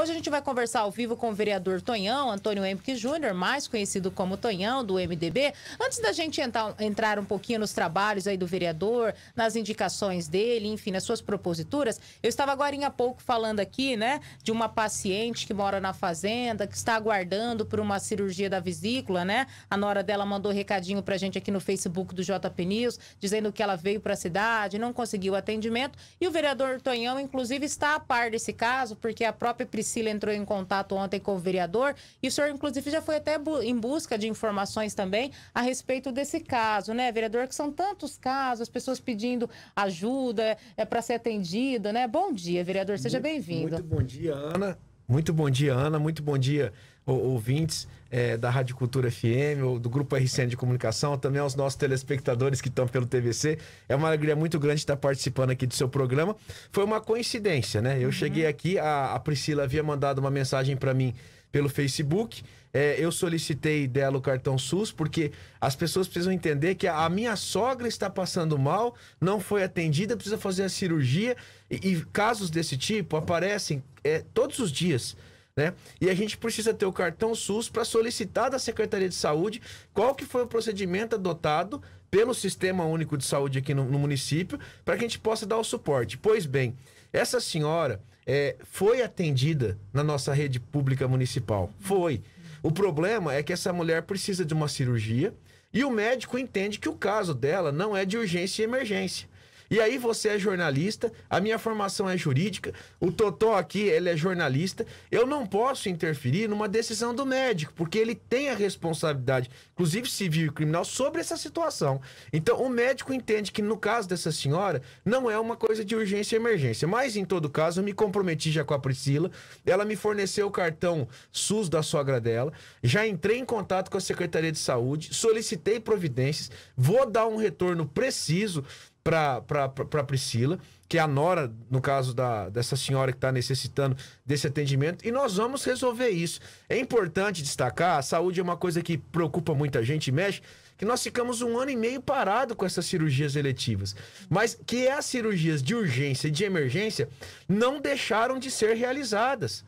Hoje a gente vai conversar ao vivo com o vereador Tonhão, Antônio Henrique Júnior, mais conhecido como Tonhão, do MDB. Antes da gente entrar, entrar um pouquinho nos trabalhos aí do vereador, nas indicações dele, enfim, nas suas proposituras, eu estava agora há pouco falando aqui, né, de uma paciente que mora na fazenda, que está aguardando por uma cirurgia da vesícula, né? A nora dela mandou recadinho pra gente aqui no Facebook do JP News, dizendo que ela veio para a cidade, não conseguiu atendimento. E o vereador Tonhão, inclusive, está a par desse caso, porque a própria Priscila entrou em contato ontem com o vereador e o senhor, inclusive, já foi até em busca de informações também a respeito desse caso, né, vereador? Que são tantos casos, pessoas pedindo ajuda é, para ser atendida, né? Bom dia, vereador, seja bem-vindo. Muito bom dia, Ana. Muito bom dia, Ana. Muito bom dia, ouvintes é, da Rádio Cultura FM, ou do Grupo RCN de Comunicação, também aos nossos telespectadores que estão pelo TVC. É uma alegria muito grande estar participando aqui do seu programa. Foi uma coincidência, né? Eu uhum. cheguei aqui, a, a Priscila havia mandado uma mensagem para mim pelo Facebook. É, eu solicitei dela o cartão SUS, porque as pessoas precisam entender que a, minha sogra está passando mal, não foi atendida, precisa fazer a cirurgia. E, e casos desse tipo aparecem é, todos os dias. Né? E a gente precisa ter o cartão SUS para solicitar da Secretaria de Saúde qual que foi o procedimento adotado pelo Sistema Único de Saúde aqui no, no município para que a gente possa dar o suporte. Pois bem, essa senhora é, foi atendida na nossa rede pública municipal. Foi. O problema é que essa mulher precisa de uma cirurgia e o médico entende que o caso dela não é de urgência e emergência. E aí você é jornalista, a minha formação é jurídica, o Totó aqui, ele é jornalista. Eu não posso interferir numa decisão do médico, porque ele tem a responsabilidade, inclusive civil e criminal, sobre essa situação. Então, o médico entende que no caso dessa senhora, não é uma coisa de urgência e emergência. Mas, em todo caso, eu me comprometi já com a Priscila, ela me forneceu o cartão SUS da sogra dela, já entrei em contato com a Secretaria de Saúde, solicitei providências, vou dar um retorno preciso para Priscila, que é a nora, no caso da, dessa senhora que está necessitando desse atendimento, e nós vamos resolver isso. É importante destacar: a saúde é uma coisa que preocupa muita gente e mexe, que nós ficamos um ano e meio parado com essas cirurgias eletivas. Mas que é as cirurgias de urgência e de emergência não deixaram de ser realizadas.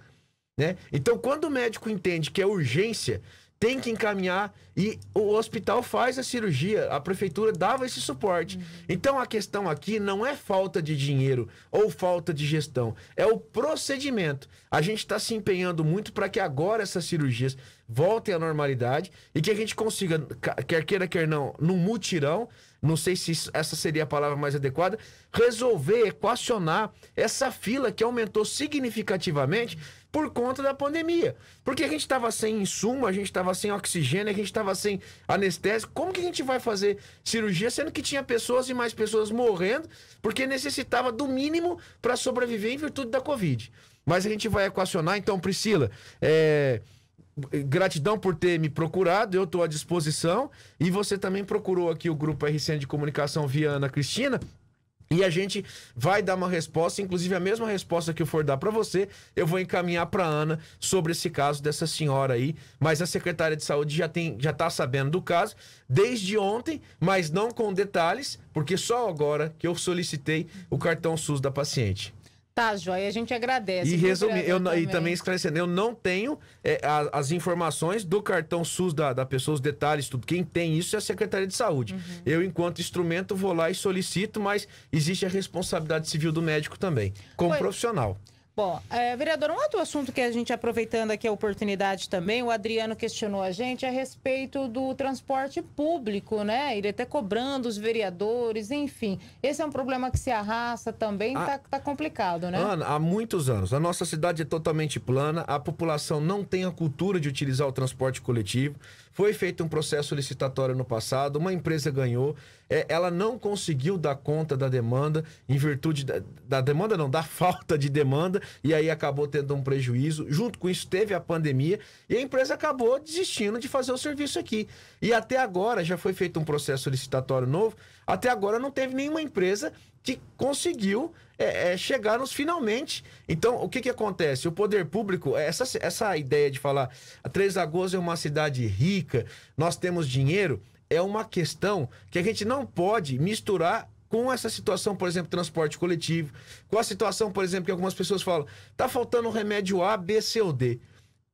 Né? Então, quando o médico entende que é urgência tem que encaminhar e o hospital faz a cirurgia, a prefeitura dava esse suporte. Uhum. Então a questão aqui não é falta de dinheiro ou falta de gestão, é o procedimento. A gente está se empenhando muito para que agora essas cirurgias voltem à normalidade e que a gente consiga, quer queira, quer não, num mutirão, não sei se isso, essa seria a palavra mais adequada, resolver, equacionar essa fila que aumentou significativamente por conta da pandemia. Porque a gente estava sem insumo, a gente estava sem oxigênio, a gente estava sem anestésico. Como que a gente vai fazer cirurgia sendo que tinha pessoas e mais pessoas morrendo porque necessitava do mínimo para sobreviver em virtude da Covid? Mas a gente vai equacionar. Então, Priscila, é gratidão por ter me procurado, eu estou à disposição. E você também procurou aqui o grupo RCN de Comunicação via Ana Cristina. E a gente vai dar uma resposta, inclusive a mesma resposta que eu for dar para você, eu vou encaminhar para Ana sobre esse caso dessa senhora aí, mas a secretária de saúde já tem já tá sabendo do caso desde ontem, mas não com detalhes, porque só agora que eu solicitei o cartão SUS da paciente. Tá, joia, a gente agradece. E resumir, eu, também. e também esclarecendo, eu não tenho é, a, as informações do cartão SUS da, da pessoa, os detalhes, tudo. Quem tem isso é a Secretaria de Saúde. Uhum. Eu, enquanto instrumento, vou lá e solicito, mas existe a responsabilidade civil do médico também, como profissional. Bom, é, vereador, um outro assunto que a gente, aproveitando aqui a oportunidade também, o Adriano questionou a gente a respeito do transporte público, né? Ele até cobrando os vereadores, enfim. Esse é um problema que se arrasta também, a... Ah. tá, tá complicado, né? Ana, há muitos anos. A nossa cidade é totalmente plana, a população não tem a cultura de utilizar o transporte coletivo. Foi feito um processo licitatório no passado, uma empresa ganhou, é, ela não conseguiu dar conta da demanda, em virtude da, da, demanda, não, da falta de demanda, e aí acabou tendo um prejuízo. Junto com isso, teve a pandemia e a empresa acabou desistindo de fazer o serviço aqui. E até agora, já foi feito um processo licitatório novo, até agora não teve nenhuma empresa que conseguiu é, é, chegar nos finalmente. Então, o que, que acontece? O poder público, é, essa, essa ideia de falar a Três Lagoas é uma cidade rica, nós temos dinheiro, é uma questão que a gente não pode misturar com essa situação, por exemplo, transporte coletivo, com a situação, por exemplo, que algumas pessoas falam, tá faltando o remédio A, B, C ou D.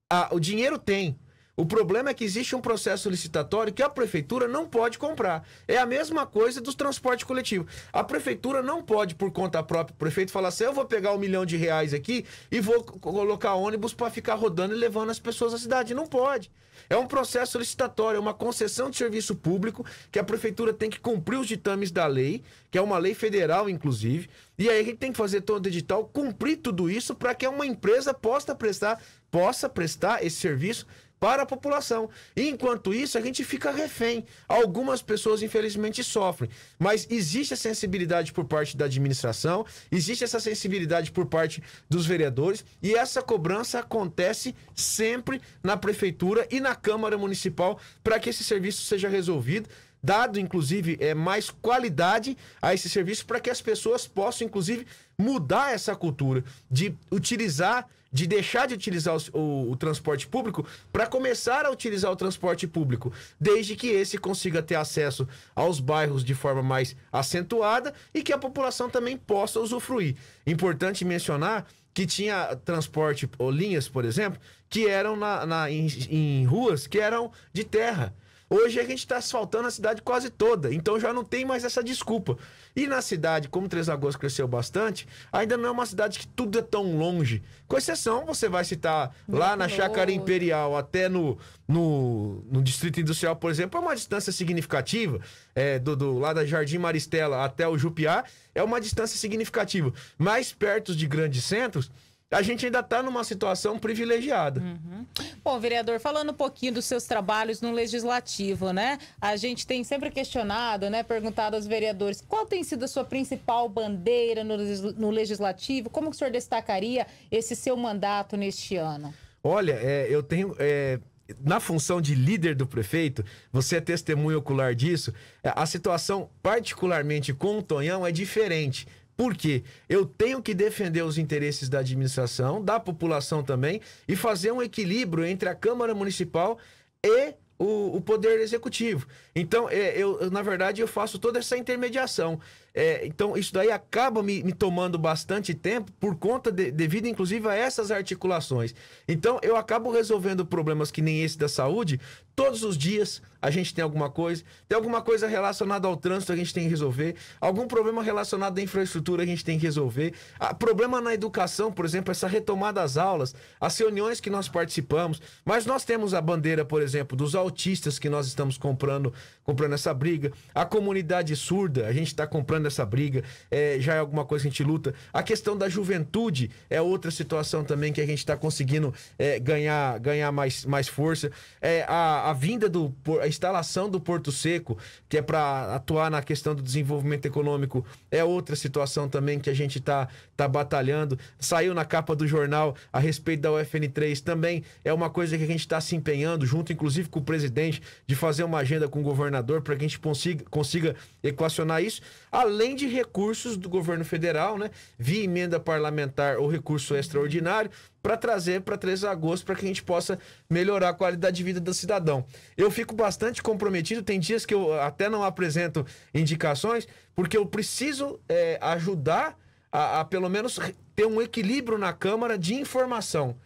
Ah, o dinheiro tem, o problema é que existe um processo licitatório que a prefeitura não pode comprar. É a mesma coisa dos transportes coletivos. A prefeitura não pode, por conta própria, o prefeito falar assim: eu vou pegar um milhão de reais aqui e vou colocar ônibus para ficar rodando e levando as pessoas à cidade. Não pode. É um processo licitatório, é uma concessão de serviço público que a prefeitura tem que cumprir os ditames da lei, que é uma lei federal, inclusive. E aí a gente tem que fazer todo o edital, cumprir tudo isso para que uma empresa possa prestar, possa prestar esse serviço para a população. enquanto isso, a gente fica refém. Algumas pessoas, infelizmente, sofrem. Mas existe a sensibilidade por parte da administração, existe essa sensibilidade por parte dos vereadores, e essa cobrança acontece sempre na prefeitura e na Câmara Municipal para que esse serviço seja resolvido dado inclusive é, mais qualidade a esse serviço para que as pessoas possam inclusive mudar essa cultura de utilizar de deixar de utilizar o, o, o transporte público para começar a utilizar o transporte público, desde que esse consiga ter acesso aos bairros de forma mais acentuada e que a população também possa usufruir. Importante mencionar que tinha transporte ou linhas, por exemplo, que eram na, na em, em ruas que eram de terra. Hoje é a gente está asfaltando a cidade quase toda, então já não tem mais essa desculpa. E na cidade, como Três Lagoas cresceu bastante, ainda não é uma cidade que tudo é tão longe. Com exceção, você vai citar lá na Chácara Imperial até no, no, no, Distrito Industrial, por exemplo, é uma distância significativa. É, do, do, lá da Jardim Maristela até o Jupiá, é uma distância significativa. Mais perto de grandes centros, a gente ainda está numa situação privilegiada. Uhum. Bom, vereador, falando um pouquinho dos seus trabalhos no legislativo, né? A gente tem sempre questionado, né? Perguntado aos vereadores qual tem sido a sua principal bandeira no, no legislativo? Como o senhor destacaria esse seu mandato neste ano? Olha, é, eu tenho. É na função de líder do prefeito, você é testemunho ocular disso, a situação, particularmente com o Tonhão, é diferente. Porque eu tenho que defender os interesses da administração, da população também, e fazer um equilíbrio entre a Câmara Municipal e o, o Poder Executivo. Então, é, eu, na verdade, eu faço toda essa intermediação. É, então, isso daí acaba me, me, tomando bastante tempo por conta, de, devido inclusive a essas articulações. Então, eu acabo resolvendo problemas que nem esse da saúde. Todos os dias a gente tem alguma coisa. Tem alguma coisa relacionada ao trânsito a gente tem que resolver. Algum problema relacionado à infraestrutura a gente tem que resolver. A, ah, problema na educação, por exemplo, essa retomada às aulas, as reuniões que nós participamos. Mas nós temos a bandeira, por exemplo, dos autistas que nós estamos comprando, comprando essa briga. A comunidade surda, a gente está comprando travando essa briga, é, já é alguma coisa que a gente luta. A questão da juventude é outra situação também que a gente está conseguindo é, ganhar, ganhar mais, mais força. É, a, a vinda do. A instalação do Porto Seco, que é para atuar na questão do desenvolvimento econômico, é outra situação também que a gente está tá batalhando. Saiu na capa do jornal a respeito da UFN3 também. É uma coisa que a gente está se empenhando, junto inclusive com o presidente, de fazer uma agenda com o governador para que a gente consiga, consiga equacionar isso além de recursos do governo federal, né, via emenda parlamentar ou recurso extraordinário, para trazer para 3 de agosto, para que a gente possa melhorar a qualidade de vida do cidadão. Eu fico bastante comprometido, tem dias que eu até não apresento indicações, porque eu preciso é, ajudar a, a, pelo menos, ter um equilíbrio na Câmara de informação.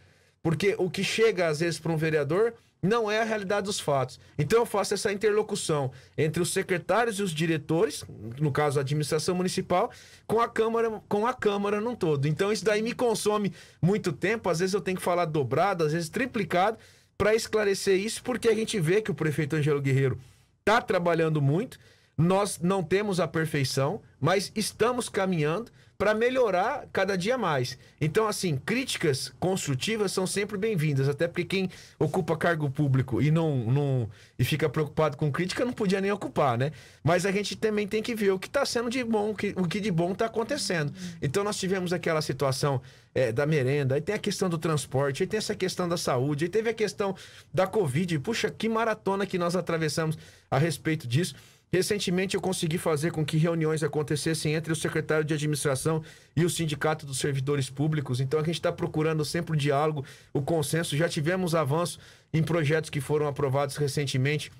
Porque o que chega, às vezes, para um vereador não é a realidade dos fatos. Então eu faço essa interlocução entre os secretários e os diretores, no caso a administração municipal, com a Câmara, com a Câmara num todo. Então isso daí me consome muito tempo, às vezes eu tenho que falar dobrado, às vezes triplicado, para esclarecer isso, porque a gente vê que o prefeito Angelo Guerreiro está trabalhando muito. Nós não temos a perfeição, mas estamos caminhando para melhorar cada dia mais. Então, assim, críticas construtivas são sempre bem-vindas, até porque quem ocupa cargo público e não, não e fica preocupado com crítica não podia nem ocupar, né? Mas a gente também tem que ver o que está sendo de bom, o que, o que de bom está acontecendo. Uhum. Então, nós tivemos aquela situação é, da merenda, aí tem a questão do transporte, aí tem essa questão da saúde, aí teve a questão da Covid. Puxa, que maratona que nós atravessamos a respeito disso. Recentemente, eu consegui fazer com que reuniões acontecessem entre o secretário de administração e o sindicato dos servidores públicos. Então, a gente está procurando sempre o diálogo, o consenso. Já tivemos avanço em projetos que foram aprovados recentemente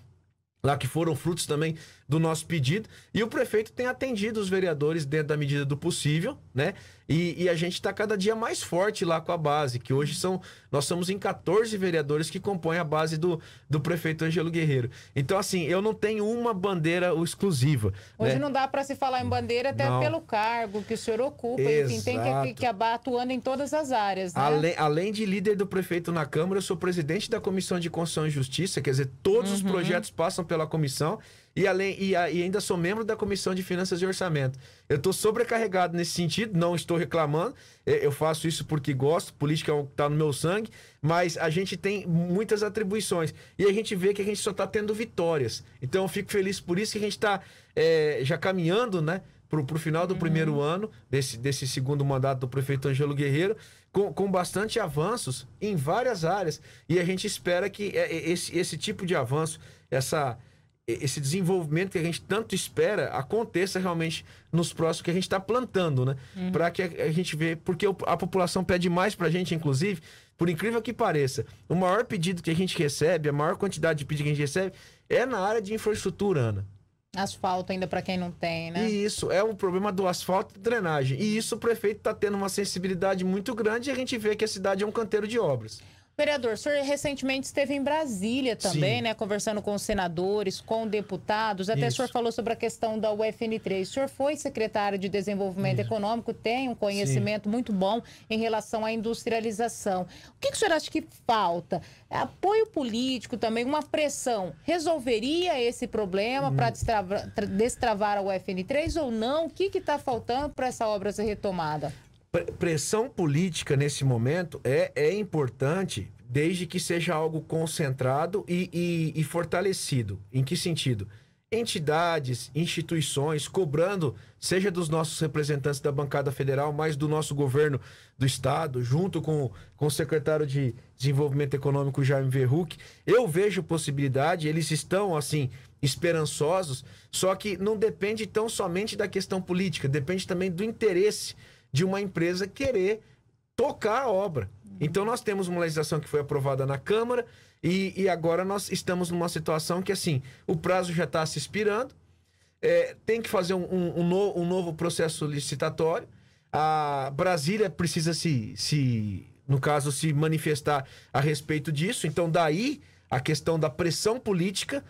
lá que foram frutos também do nosso pedido. E o prefeito tem atendido os vereadores dentro da medida do possível, né? E, e a gente está cada dia mais forte lá com a base, que hoje são. Nós somos em 14 vereadores que compõem a base do, do prefeito Angelo Guerreiro. Então, assim, eu não tenho uma bandeira exclusiva. Hoje né? não dá para se falar em bandeira, até não. pelo cargo que o senhor ocupa, Exato. enfim, tem que, que abar atuando em todas as áreas. Né? Além, além de líder do prefeito na Câmara, eu sou presidente da Comissão de Constituição e Justiça, quer dizer, todos uhum. os projetos passam pela comissão e, além, e, e ainda sou membro da Comissão de Finanças e Orçamento. Eu estou sobrecarregado nesse sentido, não estou reclamando, é, eu faço isso porque gosto, política é o que está no meu sangue, mas a gente tem muitas atribuições e a gente vê que a gente só está tendo vitórias. Então eu fico feliz por isso que a gente está é, já caminhando, né? para o final do uhum. primeiro uhum. ano, desse, desse segundo mandato do prefeito Angelo Guerreiro, com, com bastante avanços em várias áreas. E a gente espera que é, é, esse, esse tipo de avanço, essa, esse desenvolvimento que a gente tanto espera aconteça realmente nos próximos que a gente está plantando, né? Uhum. Para que a, gente vê, porque a população pede mais para a gente, inclusive, por incrível que pareça, o maior pedido que a gente recebe, a maior quantidade de pedido que a gente recebe é na área de infraestrutura, Ana. Asfalto ainda para quem não tem, né? E isso, é o problema do asfalto e drenagem. E isso o prefeito está tendo uma sensibilidade muito grande e a gente vê que a cidade é um canteiro de obras. Vereador, o senhor recentemente esteve em Brasília também, Sim. né? Conversando com os senadores, com deputados. Até Isso. o senhor falou sobre a questão da UFN3. O senhor foi secretário de Desenvolvimento Isso. Econômico, tem um conhecimento Sim. muito bom em relação à industrialização. O que, que o senhor acha que falta? É apoio político também, uma pressão. Resolveria esse problema hum. para destravar, destravar a UFN3 ou não? O que está faltando para essa obra ser retomada? pressão política nesse momento é, é importante, desde que seja algo concentrado e, e, e fortalecido. Em que sentido? Entidades, instituições, cobrando, seja dos nossos representantes da bancada federal, mas do nosso governo do estado, junto com, com o secretário de Desenvolvimento Econômico, Jaime Verruc. Eu vejo possibilidade, eles estão, assim, esperançosos, só que não depende tão somente da questão política, depende também do interesse de uma empresa querer tocar a obra. Uhum. Então nós temos uma legislação que foi aprovada na Câmara e, e agora nós estamos numa situação que assim o prazo já está se expirando, é, tem que fazer um, um, um, no, um, novo processo licitatório. A Brasília precisa se, se, no caso, se manifestar a respeito disso. Então daí a questão da pressão política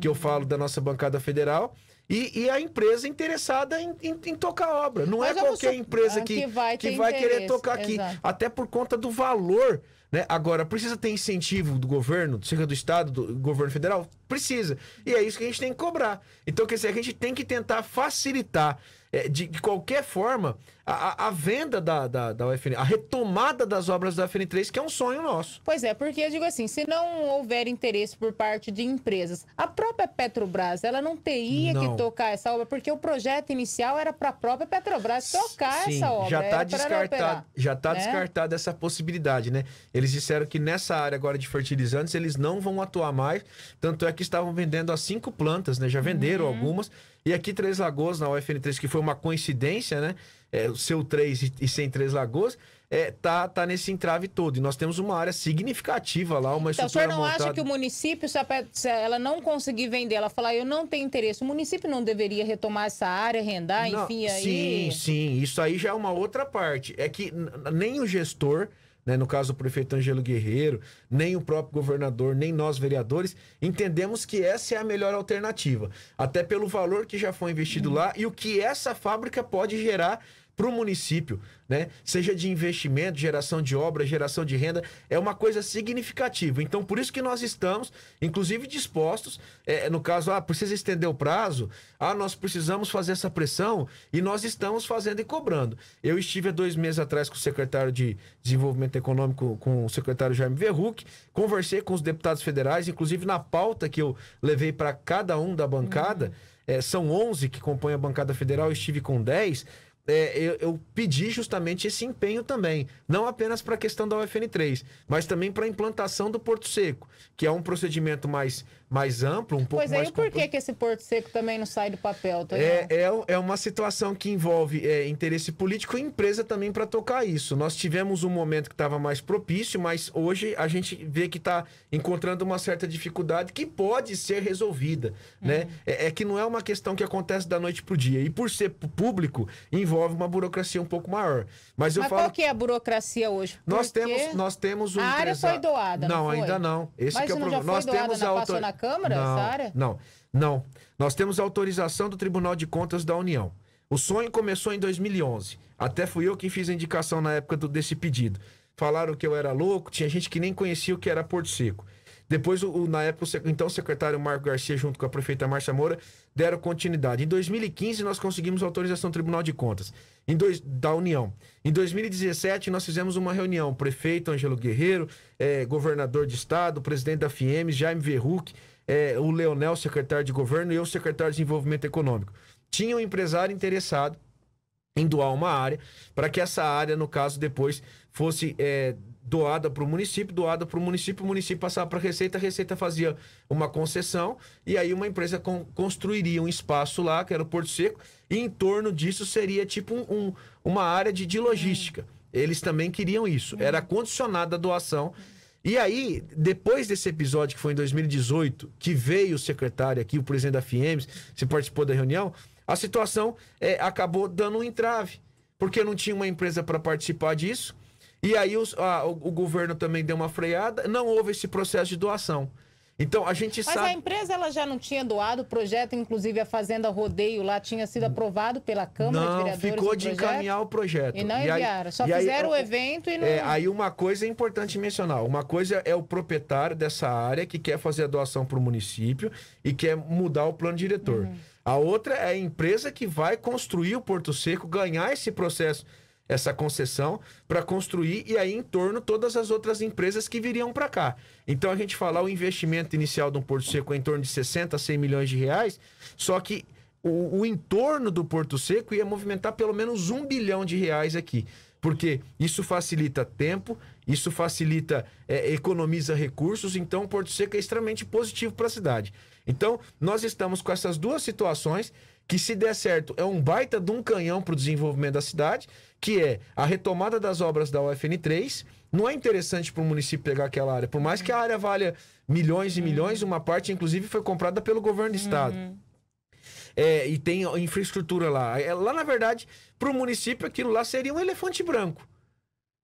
que eu uhum. falo da nossa bancada federal e, e, a empresa interessada em, em, em tocar a obra. Não Mas é qualquer sou... empresa que, que vai, que vai querer tocar aqui. Exato. Até por conta do valor. Né? Agora, precisa ter incentivo do governo, seja do Estado, do governo federal? Precisa. E é isso que a gente tem que cobrar. Então, quer dizer, a gente tem que tentar facilitar é, de, de, qualquer forma, a, a venda da, da, da, UFN, a retomada das obras da UFN3, que é um sonho nosso. Pois é, porque eu digo assim, se não houver interesse por parte de empresas, a própria Petrobras, ela não teria não. que tocar essa obra, porque o projeto inicial era para a própria Petrobras tocar Sim, essa obra. Já está descartado, já tá né? descartada essa possibilidade, né? Eles disseram que nessa área agora de fertilizantes, eles não vão atuar mais, tanto é que estavam vendendo as cinco plantas, né? Já venderam uhum. algumas e aqui Três Lagoas, na UFN3, que foi uma coincidência, né? É, o seu 3 e sem Três Lagoas, é, tá, tá nesse entrave todo. E nós temos uma área significativa lá, uma então, estrutura Então, o senhor não montada... acha que o município, se ela não conseguir vender, ela falar, ah, eu não tenho interesse, o município não deveria retomar essa área, arrendar, não, enfim, aí... Sim, sim, isso aí já é uma outra parte. É que nem o gestor né, no caso o prefeito Angelo Guerreiro, nem o próprio governador, nem nós vereadores, entendemos que essa é a melhor alternativa. Até pelo valor que já foi investido lá e o que essa fábrica pode gerar para o município, né? Seja de investimento, geração de obra, geração de renda, é uma coisa significativa. Então, por isso que nós estamos, inclusive, dispostos, é, no caso, ah, precisa estender o prazo, ah, nós precisamos fazer essa pressão e nós estamos fazendo e cobrando. Eu estive há dois meses atrás com o secretário de Desenvolvimento Econômico, com o secretário Jaime Verruc, conversei com os deputados federais, inclusive na pauta que eu levei para cada um da bancada. Uhum. É, são 11 que compõem a bancada federal, estive com 10 é, eu, eu, pedi justamente esse empenho também, não apenas para a questão da UFN3, mas também para a implantação do Porto Seco, que é um procedimento mais, mais amplo, um pouco pois é, mais... Pois aí, por que, que esse Porto Seco também não sai do papel? Tá é, é, é, uma situação que envolve é, interesse político e empresa também para tocar isso. Nós tivemos um momento que estava mais propício, mas hoje a gente vê que está encontrando uma certa dificuldade que pode ser resolvida, né? Uhum. É, é que não é uma questão que acontece da noite para o dia, e por ser público, envolve envolve uma burocracia um pouco maior. Mas, eu Mas falo... qual que é a burocracia hoje? Porque nós temos, nós temos um A área empresa... foi doada, não, não foi? ainda não. Esse Mas que é o problema. nós temos na, autor... na Câmara, não, essa área? Não, não. Nós temos autorização do Tribunal de Contas da União. O sonho começou em 2011. Até fui eu quem fiz a indicação na época do, desse pedido. Falaram que eu era louco, tinha gente que nem conhecia o que era Porto Seco. Depois, o, na época, então o secretário Marco Garcia, junto com a prefeita Márcia Moura, deram continuidade. Em 2015, nós conseguimos autorização do Tribunal de Contas em dois, da União. Em 2017, nós fizemos uma reunião, prefeito Angelo Guerreiro, é, governador de Estado, presidente da FIEMES, Jaime Verruc, é, o Leonel, secretário de Governo, e eu, secretário de Desenvolvimento Econômico. Tinha um empresário interessado em doar uma área, para que essa área, no caso, depois fosse é, doada para o município, doada para o município, o município passava para a Receita, a Receita fazia uma concessão e aí uma empresa con construiria um espaço lá, que era o Porto Seco, e em torno disso seria tipo um, um uma área de, de logística. É. Eles também queriam isso, é. era condicionada a doação. E aí, depois desse episódio que foi em 2018, que veio o secretário aqui, o presidente da FIEMS, se participou da reunião, a situação é, acabou dando um entrave, porque não tinha uma empresa para participar disso e aí os, a, o, o, governo também deu uma freada, não houve esse processo de doação. Então a gente Mas sabe. Mas a empresa ela já não tinha doado o projeto, inclusive a Fazenda Rodeio lá tinha sido aprovado pela Câmara não, de Vereadores. Ficou de encaminhar o projeto. E não enviaram. Só fizeram aí, é o evento e é, não. É, aí uma coisa é importante mencionar: uma coisa é o proprietário dessa área que quer fazer a doação para o município e quer mudar o plano diretor. Uhum. A outra é a empresa que vai construir o Porto Seco, ganhar esse processo essa concessão para construir e aí em torno todas as outras empresas que viriam para cá. Então a gente fala o investimento inicial de um Porto Seco é em torno de 60 a 100 milhões de reais, só que o, o entorno do Porto Seco ia movimentar pelo menos um bilhão de reais aqui porque isso facilita tempo, isso facilita, é, economiza recursos, então o Porto Seco é extremamente positivo para a cidade. Então, nós estamos com essas duas situações que se der certo é um baita de um canhão para o desenvolvimento da cidade, que é a retomada das obras da UFN3. Não é interessante para o município pegar aquela área, por mais que a área valha milhões e uhum. milhões, uma parte inclusive foi comprada pelo governo do estado. Uhum. É, e tem infraestrutura lá. É, lá, na verdade, para o município, aquilo lá seria um elefante branco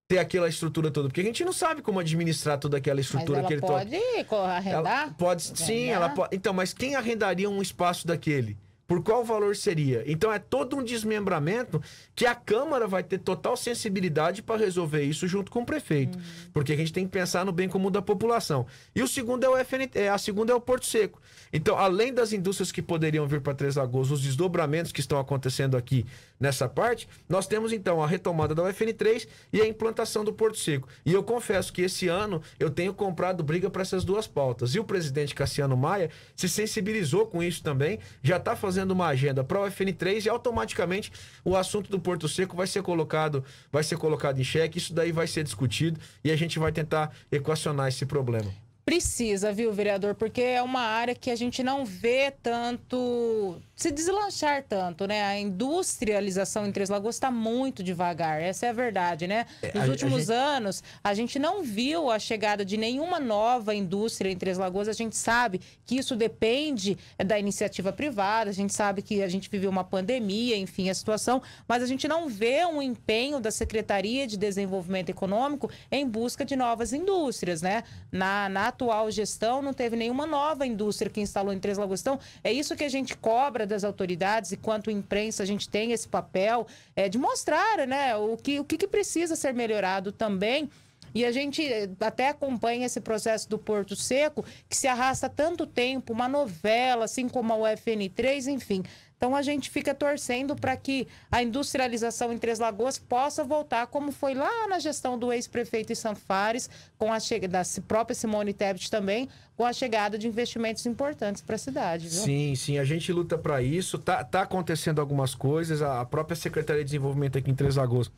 ter aquela estrutura toda, porque a gente não sabe como administrar toda aquela estrutura mas ela que ele pode to... arrendar? Ela pode, sim, ela pode. Então, mas quem arrendaria um espaço daquele? por qual valor seria? Então é todo um desmembramento que a Câmara vai ter total sensibilidade para resolver isso junto com o prefeito. Uhum. Porque a gente tem que pensar no bem comum da população. E o segundo é o FNT, é, a segunda é o Porto Seco. Então, além das indústrias que poderiam vir para Três Lagoas, os desdobramentos que estão acontecendo aqui nessa parte, nós temos então a retomada da UFN3 e a implantação do Porto Seco. E eu confesso que esse ano eu tenho comprado briga para essas duas pautas. E o presidente Cassiano Maia se sensibilizou com isso também, já está fazendo fazendo uma agenda para o FN3 e automaticamente o assunto do Porto Seco vai ser colocado, vai ser colocado em xeque, isso daí vai ser discutido e a gente vai tentar equacionar esse problema. Precisa, viu, vereador? Porque é uma área que a gente não vê tanto se deslanchar tanto, né? A industrialização em Três Lagoas está muito devagar, essa é a verdade, né? É, Nos a, últimos a gente... anos, a gente não viu a chegada de nenhuma nova indústria em Três Lagoas. A gente sabe que isso depende é, da iniciativa privada, a gente sabe que a gente viveu uma pandemia, enfim, a situação, mas a gente não vê um empenho da Secretaria de Desenvolvimento Econômico em busca de novas indústrias, né? Na, na atual gestão, não teve nenhuma nova indústria que instalou em Três Lagoas. Então, é isso que a gente cobra das autoridades e quanto imprensa a gente tem esse papel é, de mostrar né, o, que, o que precisa ser melhorado também e a gente eh, até acompanha esse processo do Porto Seco, que se arrasta tanto tempo, uma novela, assim como a UFN3, enfim. Então a gente fica torcendo para que a industrialização em Três Lagoas possa voltar, como foi lá na gestão do ex-prefeito Sanfares, com a chegada da própria Simone Tebet também, com a chegada de investimentos importantes para a cidade. Viu? Sim, sim, a gente luta para isso. Tá, tá acontecendo algumas coisas. A própria Secretaria de Desenvolvimento aqui em Três Lagoas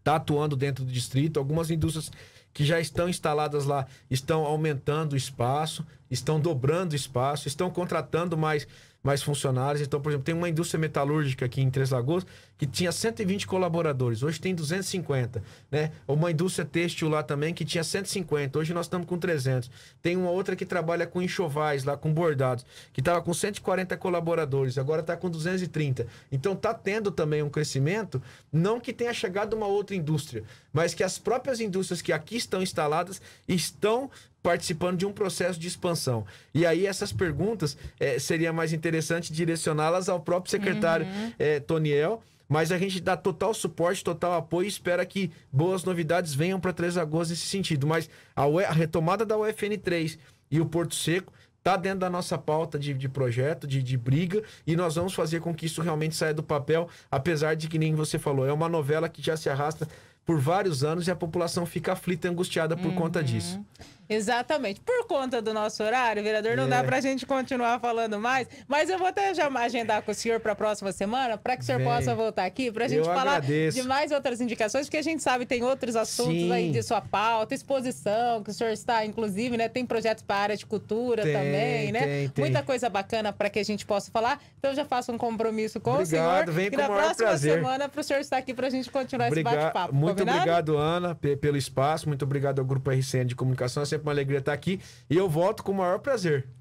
está atuando dentro do distrito. Algumas indústrias que já estão instaladas lá estão aumentando o espaço, estão dobrando o espaço, estão contratando mais mais funcionários. Então, por exemplo, tem uma indústria metalúrgica aqui em Três Lagoas que tinha 120 colaboradores, hoje tem 250, né? Uma indústria têxtil lá também que tinha 150, hoje nós estamos com 300. Tem uma outra que trabalha com enxovais lá, com bordados, que estava com 140 colaboradores, agora está com 230. Então, está tendo também um crescimento, não que tenha chegado uma outra indústria, mas que as próprias indústrias que aqui estão instaladas estão participando de um processo de expansão. E aí essas perguntas é, seria mais interessante direcioná-las ao próprio secretário uhum. é, Toniel. Mas a gente dá total suporte, total apoio e espera que boas novidades venham para Três Lagoas nesse sentido. Mas a, UE, a retomada da UFN3 e o Porto Seco está dentro da nossa pauta de, de projeto, de, de briga, e nós vamos fazer com que isso realmente saia do papel, apesar de que nem você falou, é uma novela que já se arrasta por vários anos e a população fica aflita e angustiada por uhum. conta disso. Exatamente. Por conta do nosso horário, vereador, não é. dá para a gente continuar falando mais, mas eu vou até já agendar com o senhor para a próxima semana, para que o senhor Bem, possa voltar aqui, para a gente falar agradeço. de mais outras indicações, porque a gente sabe tem outros assuntos Sim. aí de sua pauta, exposição, que o senhor está, inclusive, né? Tem projetos para a área de cultura tem, também, né? Tem, tem. Muita coisa bacana para que a gente possa falar. Então, eu já faço um compromisso com obrigado, o senhor. Obrigado, vem e na próxima prazer. semana, para o senhor estar aqui para a gente continuar obrigado, esse bate-papo. Muito combinado? obrigado, Ana, pelo espaço, muito obrigado ao Grupo RCN de Comunicação. É sempre uma alegria estar aqui. E eu volto com o maior prazer.